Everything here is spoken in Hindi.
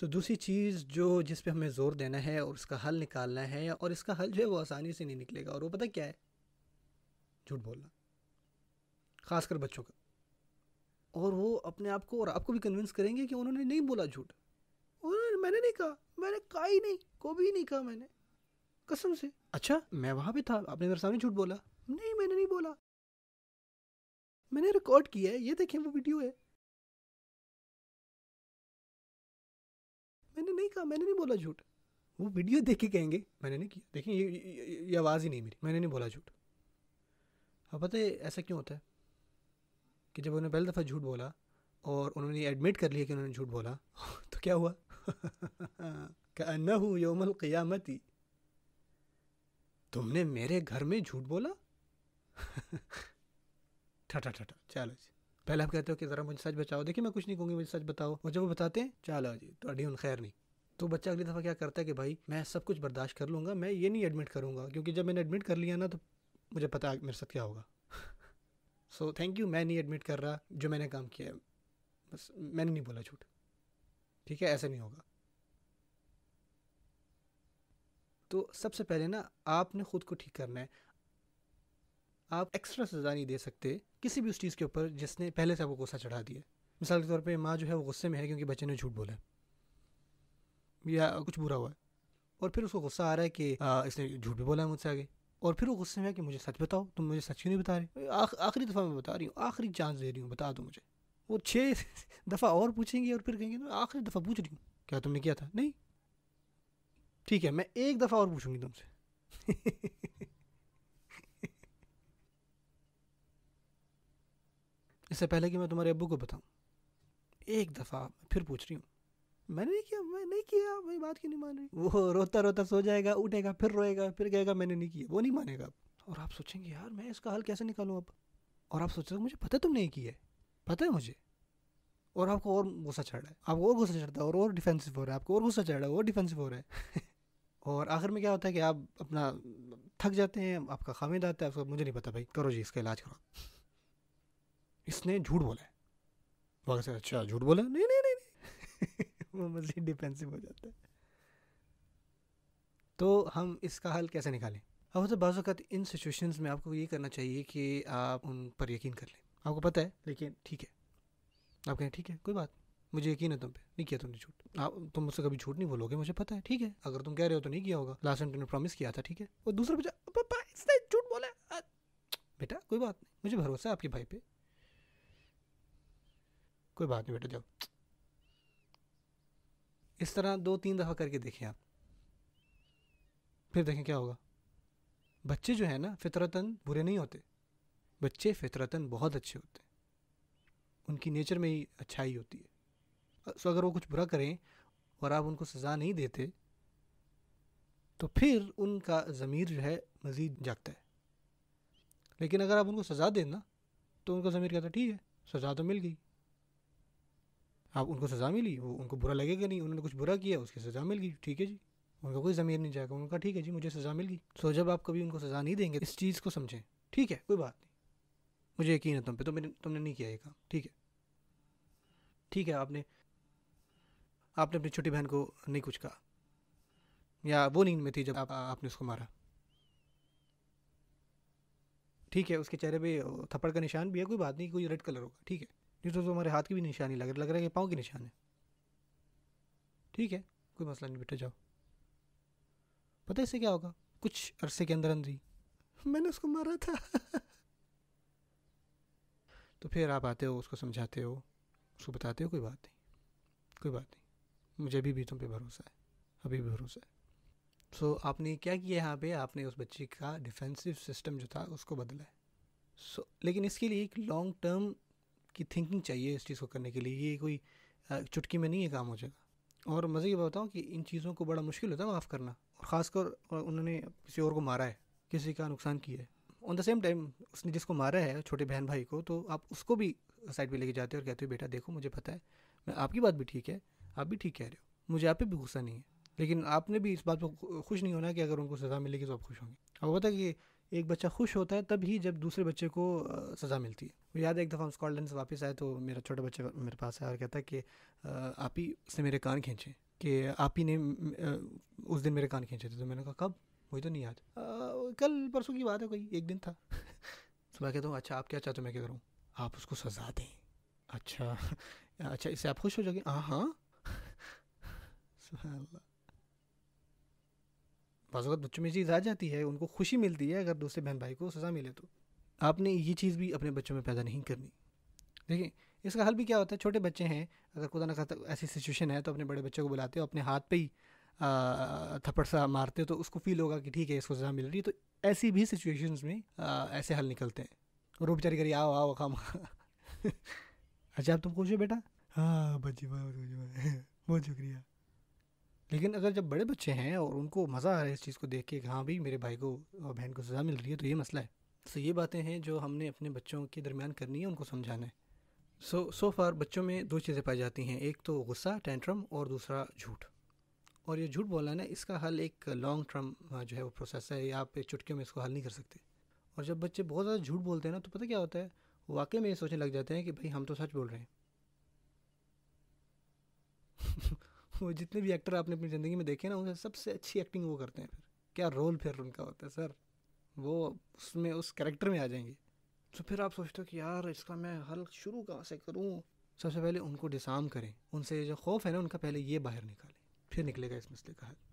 सो so, दूसरी चीज़ जो जिस पे हमें ज़ोर देना है और उसका हल निकालना है और इसका हल जो है वो आसानी से नहीं निकलेगा और वो पता क्या है झूठ बोलना ख़ासकर बच्चों का और वो अपने आप को और आपको भी कन्विंस करेंगे कि उन्होंने नहीं बोला झूठ उन्होंने मैंने नहीं कहा मैंने कहा ही नहीं को भी नहीं कहा मैंने कसम से अच्छा मैं वहाँ भी था आपने मेरे सामने झूठ बोला नहीं मैंने नहीं बोला मैंने रिकॉर्ड किया है ये देखें वो वीडियो है नहीं कहा मैंने नहीं बोला झूठ वो वीडियो देख के कहेंगे मैंने नहीं किया देखिए ये, ये, ये आवाज़ ही नहीं मेरी मैंने नहीं बोला झूठ अब पता है ऐसा क्यों होता है कि जब उन्होंने पहली दफ़ा झूठ बोला और उन्होंने एडमिट कर लिया कि उन्होंने झूठ बोला तो क्या हुआ कहना हूँ योमल क़ियामती तुमने मेरे घर में झूठ बोला ठटा ठटा चलो जी पहले आप कहते हो कि ज़रा मुझे सच बचाओ देखिए मैं कुछ नहीं कहूँगी मुझे सच बताओ और जब वो बताते हैं चलो जी तो अड़ी उन खैर नहीं तो बच्चा अगली दफ़ा क्या करता है कि भाई मैं सब कुछ बर्दाश्त कर लूँगा मैं ये नहीं एडमिट करूँगा क्योंकि जब मैंने एडमिट कर लिया ना तो मुझे पता है मेरे साथ क्या होगा सो थैंक यू मैं नहीं एडमिट कर रहा जो मैंने काम किया है बस मैंने नहीं बोला झूठ ठीक है ऐसा नहीं होगा तो सबसे पहले ना आपने ख़ुद को ठीक करना है आप एक्स्ट्रा सज़ा नहीं दे सकते किसी भी उस चीज़ के ऊपर जिसने पहले से आपको गुस्सा चढ़ा दिया मिसाल के तौर पे माँ जो है वो गुस्से में है क्योंकि बच्चे ने झूठ बोला है या कुछ बुरा हुआ है और फिर उसको गुस्सा आ रहा है कि आ, इसने झूठ भी बोला है मुझसे आगे और फिर वो गुस्से में कि मुझे सच बताओ तुम मुझे सच क्यों नहीं बता रहे आख, आखिरी दफ़ा मैं बता रही हूँ आखिरी चांस दे रही हूँ बता दो मुझे वो छः दफ़ा और पूछेंगे और फिर कहेंगे मैं आखिरी दफ़ा पूछ रही हूँ क्या तुमने किया था नहीं ठीक है मैं एक दफ़ा और पूछूंगी तुमसे इससे पहले कि मैं तुम्हारे अबू को बताऊँ एक दफ़ा फिर पूछ रही हूँ मैंने नहीं किया मैं नहीं किया मेरी बात क्यों नहीं मान रही वो रोता रोता सो जाएगा उठेगा फिर रोएगा फिर कहेगा मैंने नहीं किया वो नहीं मानेगा और आप सोचेंगे यार मैं इसका हल कैसे निकालूँ अब और आप सोच रहे मुझे पता तुमने नहीं किया है पता है मुझे और आपको और गुस्सा चढ़ रहा है आपको और गुस्सा चढ़ता है और और डिफेंसिव हो रहा है आपको और गुस्सा चढ़ रहा है और डिफेंसिव हो रहा है और आखिर में क्या होता है कि आप अपना थक जाते हैं आपका खामिद आता है आपका मुझे नहीं पता भाई करो जी इसका इलाज करो इसने झूठ बोला है अच्छा झूठ बोला नहीं नहीं वो मज़ीद डिफेंसिव हो जाता है तो हम इसका हल कैसे निकालें अब तो बाज़त इन सिचुएशंस में आपको ये करना चाहिए कि आप उन पर यकीन कर लें आपको पता है लेकिन ठीक है आप कहें ठीक है कोई बात मुझे यकीन है तुम पे नहीं किया तुमने झूठ आप तुम मुझसे कभी झूठ नहीं बोलोगे मुझे पता है ठीक है अगर तुम कह रहे हो तो नहीं किया होगा लास्ट टाइम तुमने प्रॉमिस किया था ठीक है और दूसरा बच्चा इसने झूठ बोला बेटा कोई बात नहीं मुझे भरोसा है आपके भाई पे कोई बात नहीं बेटा जाओ इस तरह दो तीन दफ़ा करके देखें आप फिर देखें क्या होगा बच्चे जो है ना फितरतन बुरे नहीं होते बच्चे फितरतन बहुत अच्छे होते उनकी नेचर में ही अच्छाई होती है सो अगर वो कुछ बुरा करें और आप उनको सज़ा नहीं देते तो फिर उनका ज़मीर जो है मज़ीद जागता है लेकिन अगर आप उनको सज़ा दें ना तो उनका ज़मीर कहता ठीक है सज़ा तो मिल गई आप उनको सज़ा मिली वो उनको बुरा लगेगा नहीं उन्होंने कुछ बुरा किया उसकी सज़ा मिल गई ठीक है जी उनका कोई ज़मीर नहीं जाएगा उनका ठीक है जी मुझे सज़ा मिल गई सो तो जब आप कभी उनको सज़ा नहीं देंगे इस चीज़ को समझें ठीक है कोई बात नहीं मुझे यकीन है तुम पे तो मैंने तुमने नहीं किया ये काम ठीक है ठीक है आपने आपने अपनी छोटी बहन को नहीं कुछ कहा या वो नींद में थी जब आप, आपने उसको मारा ठीक है उसके चेहरे पे थप्पड़ का निशान भी है कोई बात नहीं कोई रेड कलर होगा ठीक है नहीं तो तुम्हारे हाथ की भी निशानी लग रही लग रहा है कि पाँव की निशान है ठीक है कोई मसला नहीं बेटा जाओ पता इससे क्या होगा कुछ अरसे के अंदर अंदर ही मैंने उसको मारा था तो फिर आप आते हो उसको समझाते हो उसको बताते हो कोई बात नहीं कोई बात नहीं मुझे अभी भी तुम पे भरोसा है अभी भी भरोसा है सो so, आपने क्या किया यहाँ पे आपने उस बच्चे का डिफेंसिव सिस्टम जो था उसको बदला है सो so, लेकिन इसके लिए एक लॉन्ग टर्म की थिंकिंग चाहिए इस चीज़ को करने के लिए ये कोई चुटकी में नहीं ये काम हो जाएगा और मज़े ये बताऊँ कि इन चीज़ों को बड़ा मुश्किल होता है माफ़ करना और ख़ासकर उन्होंने किसी और को मारा है किसी का नुकसान किया है ऑन द सेम टाइम उसने जिसको मारा है छोटे बहन भाई को तो आप उसको भी साइड पे लेके जाते हो और कहते हो बेटा देखो मुझे पता है मैं आपकी बात भी ठीक है आप भी ठीक कह रहे हो मुझे आप पे भी गुस्सा नहीं है लेकिन आपने भी इस बात पर खुश नहीं होना कि अगर उनको सज़ा मिलेगी तो आप खुश होंगे अब पता है कि एक बच्चा खुश होता है तभी जब दूसरे बच्चे को सज़ा मिलती है याद है एक दफ़ा हम स्कॉटलैंड से वापस आए तो मेरा छोटा बच्चा मेरे पास आया और कहता है कि आप ही उसने मेरे कान खींचे कि आप ही ने उस दिन मेरे कान खींचे थे तो मैंने कहा कब मुझे तो नहीं याद कल परसों की बात है कोई एक दिन था तो मैं कहता हूँ अच्छा आप क्या चाहते हो मैं क्या करूँ आप उसको सजा दें अच्छा अच्छा इससे आप खुश हो जाओगे हाँ हाँ बाज़त बच्चों में चीज़ आ जाती है उनको खुशी मिलती है अगर दूसरे बहन भाई को सज़ा मिले तो आपने ये चीज़ भी अपने बच्चों में पैदा नहीं करनी देखिए इसका हल भी क्या होता है छोटे बच्चे हैं अगर खुदा ना खाता ऐसी सिचुएशन है तो अपने बड़े बच्चों को बुलाते हो अपने हाथ पे ही थप्पड़ सा मारते हो तो उसको फील होगा कि ठीक है इसको सज़ा मिल रही है तो ऐसी भी सिचुएशंस में आ, ऐसे हल निकलते हैं और वो बेचारी करिए आओ आओ खाम अच्छा आप तुम खुश हो बेटा हाँ बच्ची बहुत बहुत शुक्रिया लेकिन अगर जब बड़े बच्चे हैं और उनको मज़ा आ रहा है इस चीज़ को देख के कि हाँ भाई मेरे भाई को और बहन को सज़ा मिल रही है तो ये मसला है सो तो so, ये बातें हैं जो हमने अपने बच्चों के दरमियान करनी है उनको समझाना है सो सो फार बच्चों में दो चीज़ें पाई जाती हैं एक तो गुस्सा टेंट्रम और दूसरा झूठ और ये झूठ बोलना ना इसका हल एक लॉन्ग टर्म जो है वो प्रोसेस है या आप चुटके में इसको हल नहीं कर सकते और जब बच्चे बहुत ज़्यादा झूठ बोलते हैं ना तो पता क्या होता है वाकई में ये सोचने लग जाते हैं कि भाई हम तो सच बोल रहे हैं वो जितने भी एक्टर आपने अपनी ज़िंदगी में देखे ना उनसे सबसे अच्छी एक्टिंग वो करते हैं फिर क्या रोल फिर उनका होता है सर वो उसमें उस करेक्टर में आ जाएंगे तो फिर आप सोचते हो कि यार इसका मैं हल शुरू कहाँ से करूँ सबसे पहले उनको डिसाम करें उनसे जो खौफ है ना उनका पहले ये बाहर निकालें फिर निकलेगा इस मसले का हल